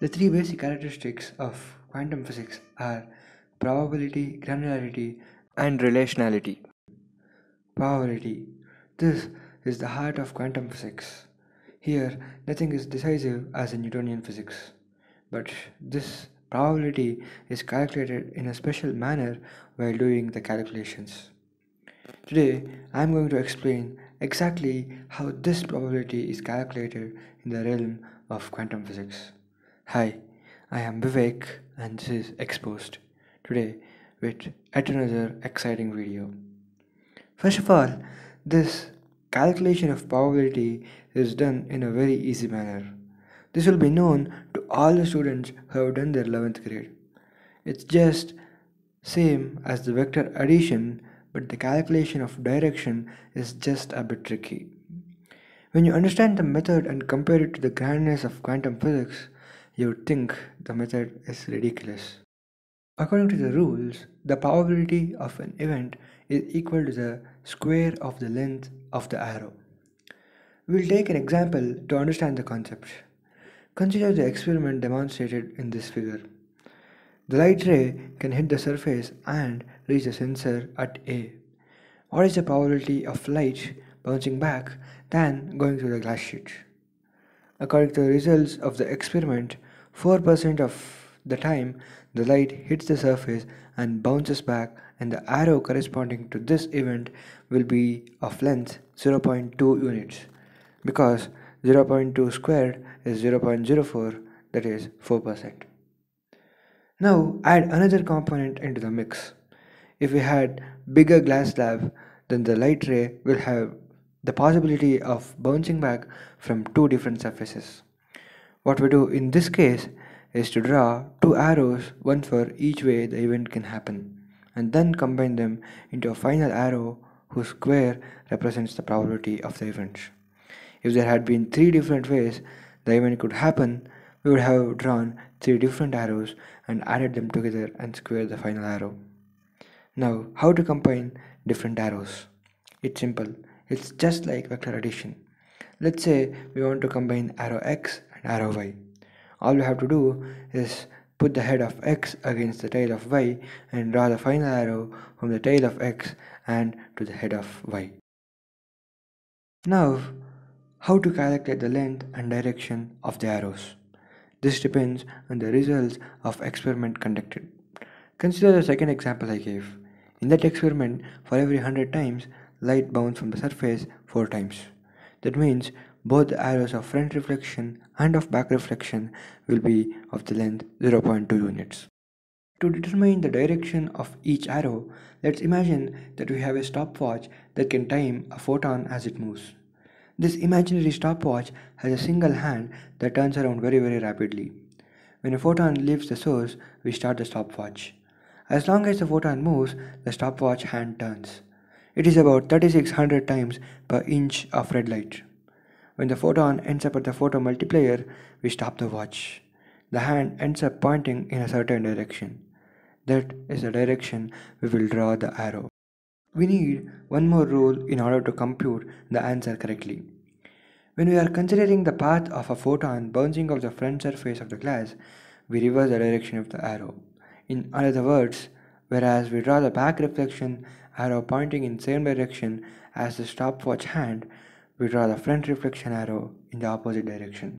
The three basic characteristics of quantum physics are probability, granularity, and relationality. Probability. This is the heart of quantum physics. Here, nothing is decisive as in Newtonian physics, but this probability is calculated in a special manner while doing the calculations. Today, I am going to explain exactly how this probability is calculated in the realm of quantum physics. Hi, I am Vivek and this is Exposed. Today with yet another exciting video. First of all, this calculation of probability is done in a very easy manner. This will be known to all the students who have done their 11th grade. It's just same as the vector addition but the calculation of direction is just a bit tricky. When you understand the method and compare it to the grandness of quantum physics, you would think the method is ridiculous. According to the rules, the probability of an event is equal to the square of the length of the arrow. We'll take an example to understand the concept. Consider the experiment demonstrated in this figure. The light ray can hit the surface and reach the sensor at A. What is the probability of light bouncing back than going through the glass sheet? According to the results of the experiment, 4% of the time, the light hits the surface and bounces back, and the arrow corresponding to this event will be of length 0.2 units because 0.2 squared is 0.04, that is 4%. Now add another component into the mix. If we had bigger glass slab, then the light ray will have the possibility of bouncing back from two different surfaces. What we do in this case is to draw two arrows, one for each way the event can happen, and then combine them into a final arrow whose square represents the probability of the events. If there had been three different ways the event could happen, we would have drawn three different arrows and added them together and squared the final arrow. Now, how to combine different arrows? It's simple. It's just like vector addition. Let's say we want to combine arrow x arrow y. All we have to do is put the head of x against the tail of y and draw the final arrow from the tail of x and to the head of y. Now, how to calculate the length and direction of the arrows? This depends on the results of experiment conducted. Consider the second example I gave. In that experiment, for every 100 times, light bounced from the surface 4 times. That means both the arrows of front reflection and of back reflection will be of the length 0.2 units. To determine the direction of each arrow, let's imagine that we have a stopwatch that can time a photon as it moves. This imaginary stopwatch has a single hand that turns around very very rapidly. When a photon leaves the source, we start the stopwatch. As long as the photon moves, the stopwatch hand turns. It is about 3600 times per inch of red light. When the photon ends up at the photomultiplier, we stop the watch. The hand ends up pointing in a certain direction. That is the direction we will draw the arrow. We need one more rule in order to compute the answer correctly. When we are considering the path of a photon bouncing off the front surface of the glass, we reverse the direction of the arrow. In other words, whereas we draw the back reflection arrow pointing in same direction as the stopwatch hand, we draw the front reflection arrow in the opposite direction.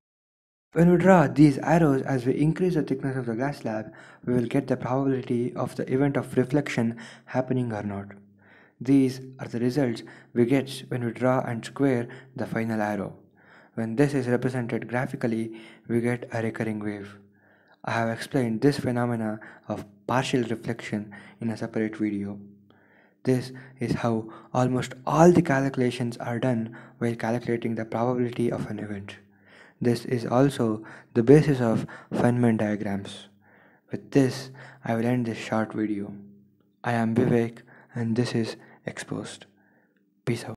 When we draw these arrows as we increase the thickness of the glass slab, we will get the probability of the event of reflection happening or not. These are the results we get when we draw and square the final arrow. When this is represented graphically, we get a recurring wave. I have explained this phenomena of partial reflection in a separate video. This is how almost all the calculations are done while calculating the probability of an event. This is also the basis of Feynman diagrams. With this, I will end this short video. I am Vivek and this is Exposed. Peace out.